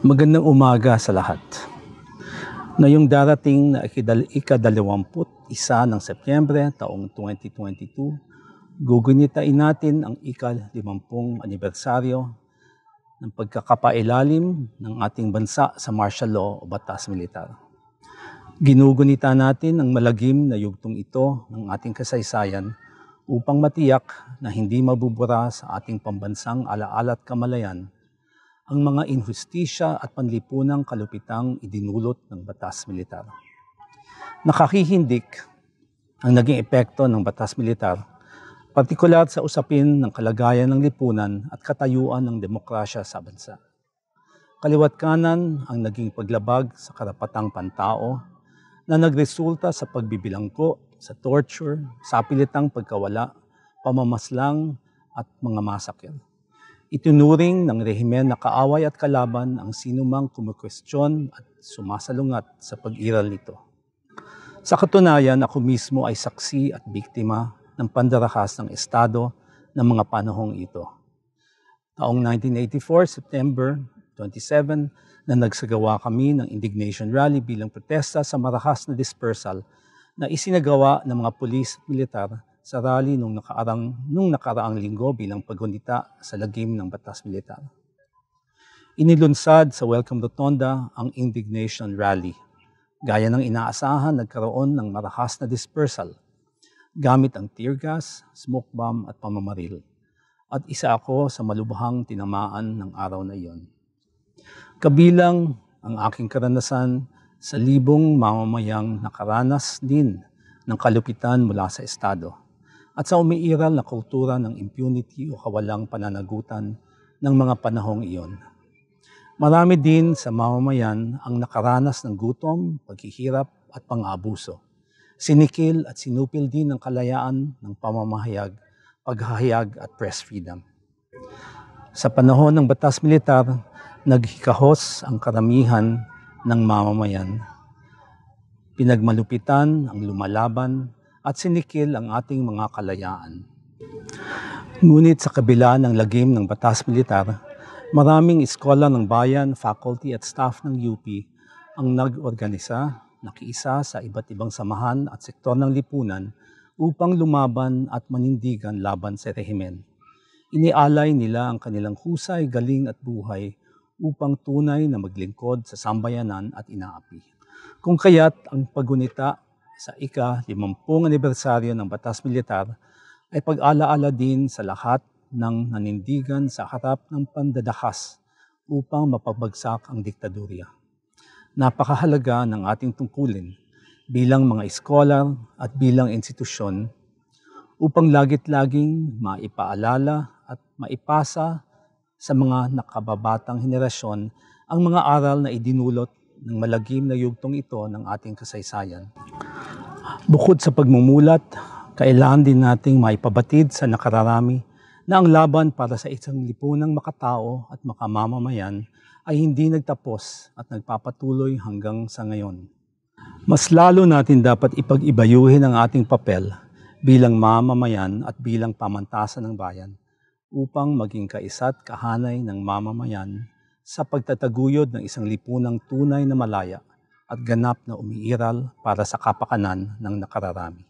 Magandang umaga sa lahat. Na Ngayong darating na ikadalawamput isa ng Setyembre taong 2022, gugunitain natin ang ikalimampung anibersaryo ng pagkakapailalim ng ating bansa sa martial law o batas militar. Ginugunita natin ang malagim na yugtong ito ng ating kasaysayan upang matiyak na hindi mabubura sa ating pambansang alaala at kamalayan ang mga inhustisya at panlipunang kalupitang idinulot ng batas militar. Nakakihindik ang naging epekto ng batas militar, partikular sa usapin ng kalagayan ng lipunan at katayuan ng demokrasya sa bansa. Kaliwat kanan ang naging paglabag sa karapatang pantao na nagresulta sa pagbibilangko, sa torture, sa apilitang pagkawala, pamamaslang at mga masakyan. Itinuring ng rehimen na kaaway at kalaban ang sinumang kumikwestiyon at sumasalungat sa pag-iral nito. Sa katunayan, ako mismo ay saksi at biktima ng pandarakas ng Estado ng mga panahong ito. Taong 1984, September 27, na nagsagawa kami ng indignation rally bilang protesta sa marahas na dispersal na isinagawa ng mga pulis at militar sa rally nung nakaarang, nung nakaraang linggo bilang paggunita sa lagim ng batas militar. Inilunsad sa Welcome Rotonda ang indignation rally. Gaya ng inaasahan, nagkaroon ng marahas na dispersal gamit ang tear gas, smoke bomb at pamamaril. At isa ako sa malubhang tinamaan ng araw na iyon. Kabilang ang aking karanasan sa libong mamamayang nakaranas din ng kalupitan mula sa Estado at sa umiiral na kultura ng impunity o kawalang pananagutan ng mga panahong iyon. Marami din sa mamamayan ang nakaranas ng gutom, paghihirap at pang-abuso. Sinikil at sinupil din ng kalayaan ng pamamahayag, paghahayag at press freedom. Sa panahon ng batas militar, naghikahos ang karamihan ng mamamayan. Pinagmalupitan ang lumalaban at sinikil ang ating mga kalayaan. Ngunit sa kabila ng lagim ng batas militar, maraming eskola ng bayan, faculty at staff ng UP ang nag-organisa, nakiisa sa iba't ibang samahan at sektor ng lipunan upang lumaban at manindigan laban sa rehimen. Inialay nila ang kanilang husay, galing at buhay upang tunay na maglingkod sa sambayanan at inaapi. Kung kaya't ang pagunita sa ika-50 anibersaryo ng Batas Militar ay pag-alaala din sa lahat ng nanindigan sa harap ng pandadakas upang mapabagsak ang diktadurya. Napakahalaga ng ating tungkulin bilang mga iskolar at bilang institusyon upang lagit-laging maipaalala at maipasa sa mga nakababatang henerasyon ang mga aral na idinulot ng malagim na yugtong ito ng ating kasaysayan. Bukod sa pagmumulat, kailan din nating maipabatid sa nakararami na ang laban para sa isang lipunang makatao at makamamamayan ay hindi nagtapos at nagpapatuloy hanggang sa ngayon. Mas lalo natin dapat ipag-ibayuhin ang ating papel bilang mamamayan at bilang pamantasan ng bayan upang maging kaisa't kahanay ng mamamayan sa pagtataguyod ng isang lipunang tunay na malaya at ganap na umiiral para sa kapakanan ng nakararami.